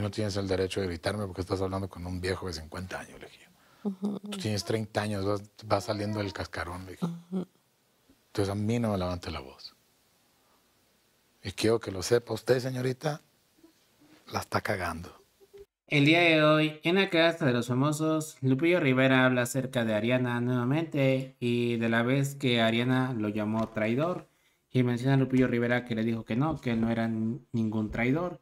no tienes el derecho de gritarme porque estás hablando con un viejo de 50 años, le dije. Tú tienes 30 años, vas, saliendo del cascarón, Entonces a mí no me levante la voz. Y quiero que lo sepa usted, señorita, la está cagando. El día de hoy, en la casa de los famosos, Lupillo Rivera habla acerca de Ariana nuevamente y de la vez que Ariana lo llamó traidor. Y menciona a Lupillo Rivera que le dijo que no, que él no era ningún traidor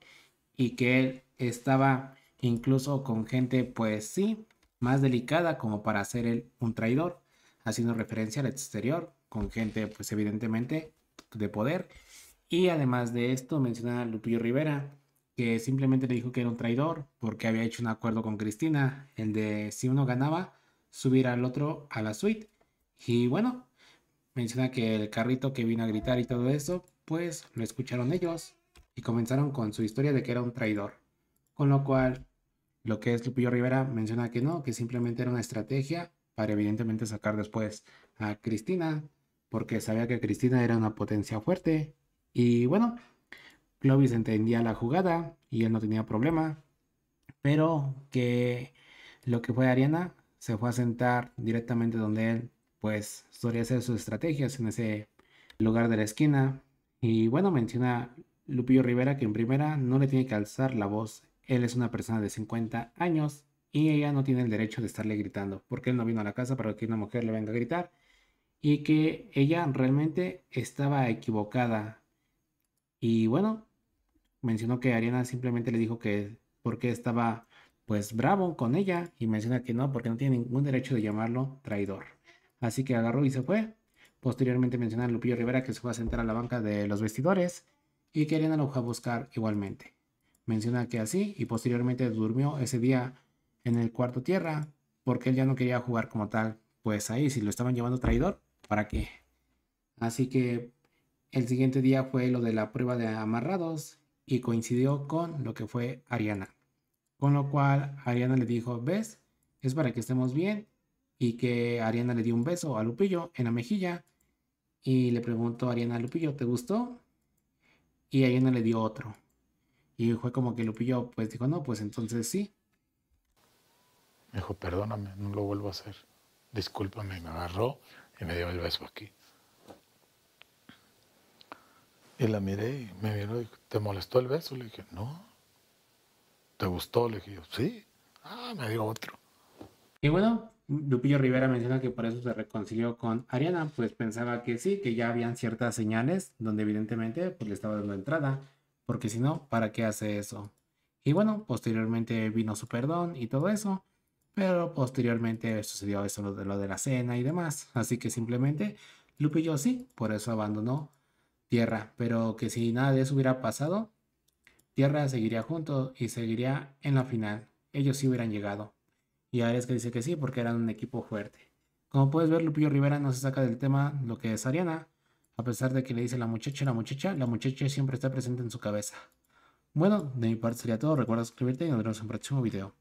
y que él estaba incluso con gente, pues sí, más delicada como para ser un traidor, haciendo referencia al exterior, con gente, pues evidentemente, de poder. Y además de esto, menciona a Lupillo Rivera, que simplemente le dijo que era un traidor porque había hecho un acuerdo con Cristina, el de si uno ganaba, subir al otro a la suite. Y bueno, menciona que el carrito que vino a gritar y todo eso, pues lo escucharon ellos y comenzaron con su historia de que era un traidor. Con lo cual, lo que es Lupillo Rivera menciona que no, que simplemente era una estrategia para evidentemente sacar después a Cristina, porque sabía que Cristina era una potencia fuerte. Y bueno, Clovis entendía la jugada y él no tenía problema, pero que lo que fue Ariana se fue a sentar directamente donde él pues solía hacer sus estrategias en ese lugar de la esquina. Y bueno, menciona Lupillo Rivera que en primera no le tiene que alzar la voz él es una persona de 50 años y ella no tiene el derecho de estarle gritando, porque él no vino a la casa para que una mujer le venga a gritar y que ella realmente estaba equivocada. Y bueno, mencionó que Ariana simplemente le dijo que porque estaba pues bravo con ella y menciona que no, porque no tiene ningún derecho de llamarlo traidor. Así que agarró y se fue. Posteriormente menciona a Lupillo Rivera que se fue a sentar a la banca de los vestidores y que Ariana lo fue a buscar igualmente. Menciona que así y posteriormente durmió ese día en el cuarto tierra porque él ya no quería jugar como tal. Pues ahí, si lo estaban llevando traidor, ¿para qué? Así que el siguiente día fue lo de la prueba de amarrados y coincidió con lo que fue Ariana. Con lo cual Ariana le dijo, ves, es para que estemos bien y que Ariana le dio un beso a Lupillo en la mejilla y le preguntó a Ariana Lupillo, ¿te gustó? Y Ariana le dio otro. Y fue como que Lupillo pues dijo, no, pues entonces sí. Me dijo, perdóname, no lo vuelvo a hacer. Discúlpame, me agarró y me dio el beso aquí. Y la miré y me miró y ¿te molestó el beso? Le dije, no. ¿Te gustó? Le dije, sí. Ah, me dio otro. Y bueno, Lupillo Rivera menciona que por eso se reconcilió con Ariana, pues pensaba que sí, que ya habían ciertas señales donde evidentemente pues, le estaba dando entrada porque si no, ¿para qué hace eso? Y bueno, posteriormente vino su perdón y todo eso, pero posteriormente sucedió eso lo de, lo de la cena y demás, así que simplemente Lupillo sí, por eso abandonó Tierra, pero que si nada de eso hubiera pasado, Tierra seguiría junto y seguiría en la final, ellos sí hubieran llegado. Y es que dice que sí, porque eran un equipo fuerte. Como puedes ver, Lupillo Rivera no se saca del tema lo que es Ariana, a pesar de que le dice la muchacha, la muchacha, la muchacha siempre está presente en su cabeza. Bueno, de mi parte sería todo. Recuerda suscribirte y nos vemos en un próximo video.